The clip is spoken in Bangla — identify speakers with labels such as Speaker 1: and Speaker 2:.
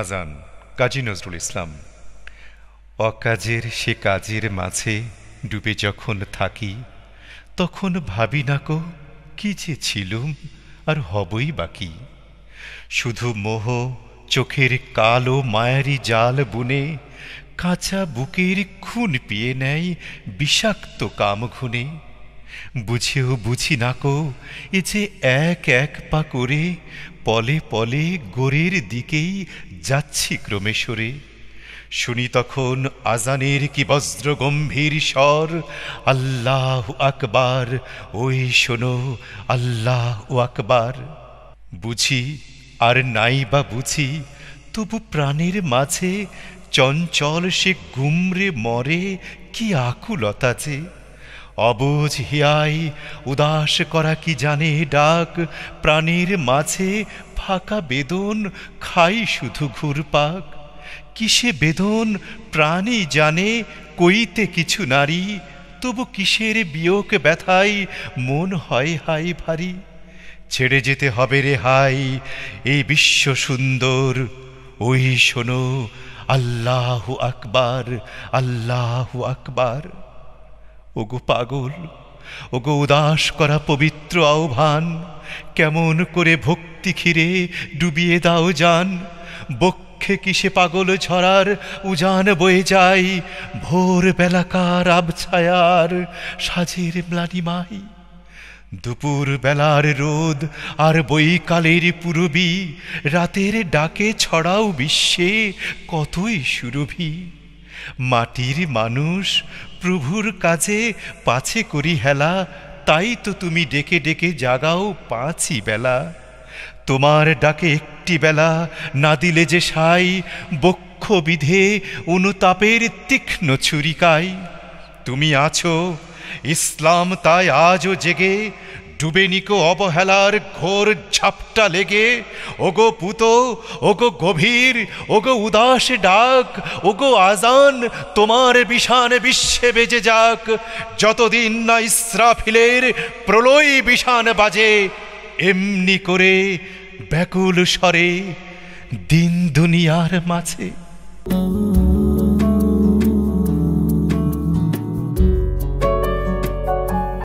Speaker 1: আজান কাজী নজরুল ইসলাম অকাজের সে কাজের মাঝে ডুবে যখন থাকি তখন ভাবি না কো কি যে ছিলুম আর হবই বাকি শুধু মোহ চোখের কালো মায়ারি জাল বুনে কাঁচা বুকের খুন পিয়ে নেয় বিষাক্ত কাম ঘুনে বুঝেও বুঝি না কো এ যে এক এক পা করে পলে পলে গোরের দিকেই যাচ্ছি ক্রমেশ্বরে শুনি তখন আজানের কি বজ্র গম্ভীর স্বর আল্লাহ আকবার ওই শোনো আল্লাহ আকবার বুঝি আর নাই বা বুঝি তবু প্রাণের মাঝে চঞ্চল সে গুমরে মরে কি আকুলতা যে অবুঝ হিয়াই উদাস করা কি জানে ডাক প্রাণীর মাঝে ফাঁকা বেদন খাই শুধু ঘুরপাক কিসে বেদন প্রাণী জানে কইতে কিছু নারী তবু কিসের বিয়োগ ব্যথাই মন হয় হাই ভারী ছেড়ে যেতে হবে রে হাই এই বিশ্ব সুন্দর ওই শোনো আল্লাহু আকবার আল্লাহু আকবার ওগো পাগল ওগো উদাস করা পবিত্র আহ্বান কেমন করে ভক্তি ক্ষীরে ডুবিয়ে দাও যান বক্ষে কিসে পাগল ছড়ার উজান বয়ে যাই ভোর বেলাকার আবছায়ার সাজের মাই দুপুর বেলার রোদ আর বইকালের পুরবি রাতের ডাকে ছড়াও বিশ্বে কতই সুরভি মাটির মানুষ প্রভুর কাজে পাছে করি হেলা তাই তো তুমি ডেকে ডেকে জাগাও পাঁচই বেলা তোমার ডাকে একটি বেলা না দিলে যে সাই বক্ষ বিধে অনুতাপের তীক্ষ্ণ ছুরিকায় তুমি আছো ইসলাম তাই আজও জেগে ডুবেনিকো অবহেলার ঘোর ঝাপটা লেগে ওগো পুত ওগো গভীর ওগো উদাস ডাক ওগো আজান তোমার বিষান বিশ্বে বেজে যাক যতদিন না ইস্রাফিলের প্রলয় বিষান বাজে এমনি করে ব্যাকুল স্বরে দিন দুনিয়ার মাঝে